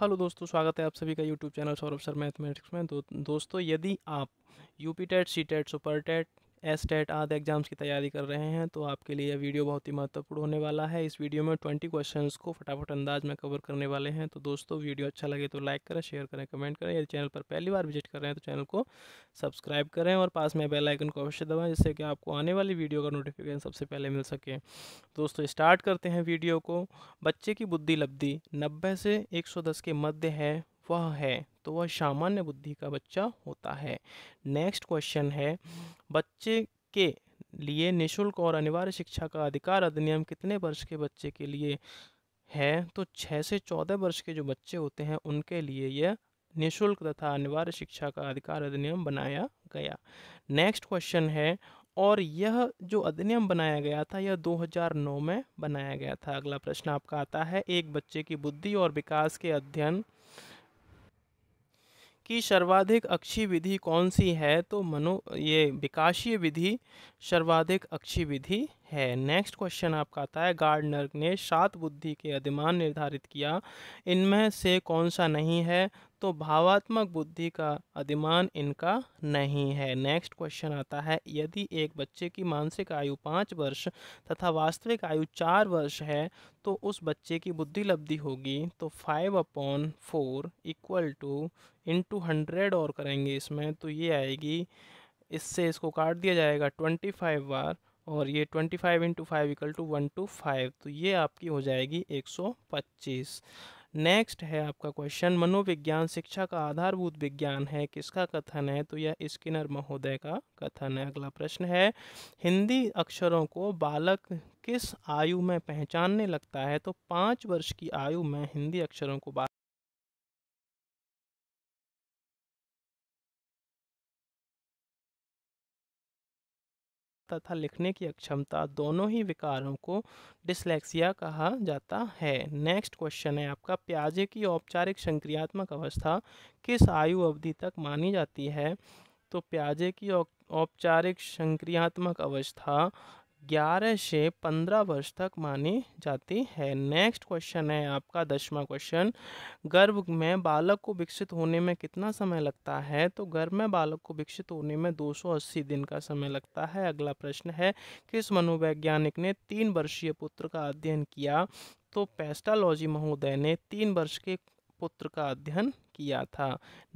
hello दोस्तों स्वागत है आप सभी का YouTube channel Saurabh sir mathematics में तो दोस्तों यदि आप U P TET C TET super TET S TET आदि एग्ज़ाम्स की तैयारी कर रहे हैं तो आपके लिए यह वीडियो बहुत ही महत्वपूर्ण होने वाला है इस वीडियो में ट्वेंटी क्वेश्चन को फटाफट अंदाज में कवर करने वाले हैं तो दोस्तों वीडियो अच्छा लगे तो लाइक करें शेयर करें कमेंट करें यदि चैनल पर पहली बार विजिट कर रहे हैं तो चैनल को सब्सक्राइब करें और पास में बेलाइकन को अवश्य दबाएँ जिससे कि आपको आने वाली वीडियो का नोटिफिकेशन सबसे पहले मिल सके दोस्तों स्टार्ट करते हैं वीडियो को बच्चे की बुद्धि लब्धि नब्बे से एक के मध्य है वह है तो वह सामान्य बुद्धि का बच्चा होता है नेक्स्ट क्वेश्चन है बच्चे के लिए निशुल्क और अनिवार्य शिक्षा का अधिकार अधिनियम कितने वर्ष के बच्चे के लिए है तो छः से चौदह वर्ष के जो बच्चे होते हैं उनके लिए यह निशुल्क तथा अनिवार्य शिक्षा का अधिकार अधिनियम बनाया गया नेक्स्ट क्वेश्चन है और यह जो अधिनियम बनाया गया था यह 2009 में बनाया गया था अगला प्रश्न आपका आता है एक बच्चे की बुद्धि और विकास के अध्ययन कि सर्वाधिक अक्षी विधि कौन सी है तो मनो ये विकासीय विधि सर्वाधिक अक्षी विधि है नेक्स्ट क्वेश्चन आपका आता है गार्डनर ने सात बुद्धि के अधिमान निर्धारित किया इनमें से कौन सा नहीं है तो भावात्मक बुद्धि का अधिमान इनका नहीं है नेक्स्ट क्वेश्चन आता है यदि एक बच्चे की मानसिक आयु पाँच वर्ष तथा वास्तविक आयु चार वर्ष है तो उस बच्चे की बुद्धि लब्धि होगी तो five upon four equal to into hundred और करेंगे इसमें तो ये आएगी इससे इसको काट दिया जाएगा ट्वेंटी फाइव बार और ये twenty five into five equal to one two five तो ये आपकी हो जाएगी एक सौ पच्चीस नेक्स्ट है आपका क्वेश्चन मनोविज्ञान शिक्षा का आधारभूत विज्ञान है किसका कथन है तो यह स्किनर महोदय का कथन है अगला प्रश्न है हिंदी अक्षरों को बालक किस आयु में पहचानने लगता है तो पाँच वर्ष की आयु में हिंदी अक्षरों को तथा लिखने की अक्षमता दोनों ही विकारों को डिसलेक्सिया कहा जाता है नेक्स्ट क्वेश्चन है आपका प्याजे की औपचारिक संक्रियात्मक अवस्था किस आयु अवधि तक मानी जाती है तो प्याजे की औपचारिक संक्रियात्मक अवस्था ग्यारह से पंद्रह वर्ष तक मानी जाती है नेक्स्ट क्वेश्चन है आपका दसवा क्वेश्चन गर्भ में बालक को विकसित होने में कितना समय लगता है तो गर्भ में बालक को विकसित होने में 280 दिन का समय लगता है अगला प्रश्न है किस मनोवैज्ञानिक ने तीन वर्षीय पुत्र का अध्ययन किया तो पेस्टालॉजी महोदय ने तीन वर्ष के पुत्र का अध्ययन किया था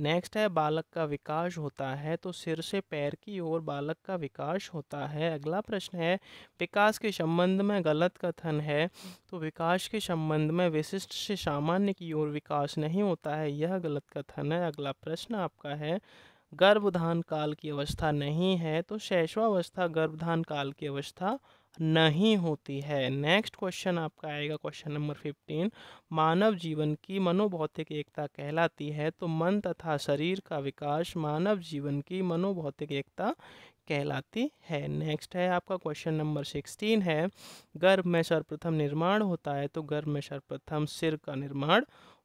नेक्स्ट है बालक का विकास होता है तो सिर से पैर की ओर बालक का विकास होता है अगला प्रश्न है विकास के संबंध में गलत कथन है तो विकास के संबंध में विशिष्ट से सामान्य की ओर विकास नहीं होता है यह गलत कथन है अगला प्रश्न आपका है गर्भधान काल की अवस्था नहीं है तो शैशवावस्था गर्भधान काल की अवस्था नहीं होती है नेक्स्ट क्वेश्चन आपका आएगा क्वेश्चन नंबर फिफ्टीन मानव जीवन की मनोभौतिक एकता कहलाती है तो मन तथा शरीर का विकास मानव जीवन की मनोभौतिक एकता कहलाती है नेक्स्ट है आपका क्वेश्चन नंबर सिक्सटीन है गर्भ में सर्वप्रथम निर्माण होता है तो गर्भ में सर्वप्रथम सिर का निर्माण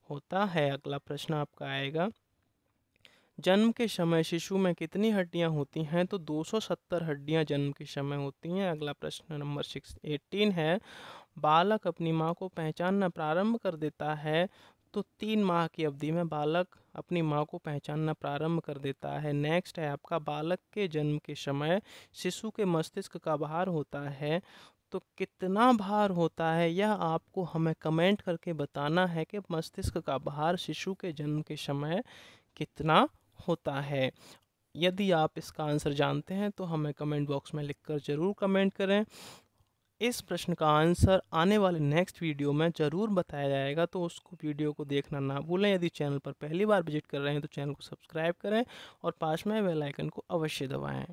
होता है अगला प्रश्न आपका आएगा जन्म के समय शिशु में कितनी हड्डियां होती हैं तो 270 हड्डियां जन्म के समय होती हैं अगला प्रश्न नंबर सिक्स एटीन है बालक अपनी माँ को पहचानना प्रारंभ कर देता है तो तीन माह की अवधि में बालक अपनी माँ को पहचानना प्रारंभ कर देता है नेक्स्ट है आपका बालक के जन्म के समय शिशु के मस्तिष्क का भार होता है तो कितना भार होता है यह आपको हमें कमेंट करके बताना है कि मस्तिष्क का भार शिशु के जन्म के समय कितना होता है यदि आप इसका आंसर जानते हैं तो हमें कमेंट बॉक्स में लिखकर ज़रूर कमेंट करें इस प्रश्न का आंसर आने वाले नेक्स्ट वीडियो में ज़रूर बताया जाएगा तो उसको वीडियो को देखना ना भूलें यदि चैनल पर पहली बार विजिट कर रहे हैं तो चैनल को सब्सक्राइब करें और पास में बेल आइकन को अवश्य दबाएं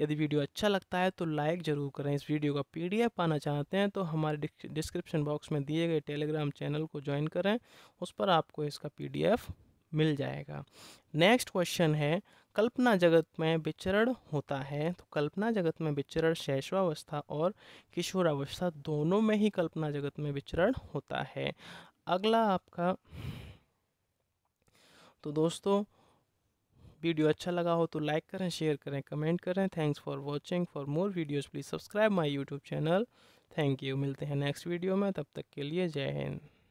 यदि वीडियो अच्छा लगता है तो लाइक ज़रूर करें इस वीडियो का एफ पाना चाहते हैं तो हमारे डिस्क्रिप्शन बॉक्स में दिए गए टेलीग्राम चैनल को ज्वाइन करें उस पर आपको इसका पी मिल जाएगा नेक्स्ट क्वेश्चन है कल्पना जगत में विचरण होता है तो कल्पना जगत में विचरण शैशवावस्था और किशोरावस्था दोनों में ही कल्पना जगत में विचरण होता है अगला आपका तो दोस्तों वीडियो अच्छा लगा हो तो लाइक करें शेयर करें कमेंट करें thanks for watching for more videos please subscribe my YouTube channel thank you मिलते हैं नेक्स्ट वीडियो में तब तक के लिए जय हिंद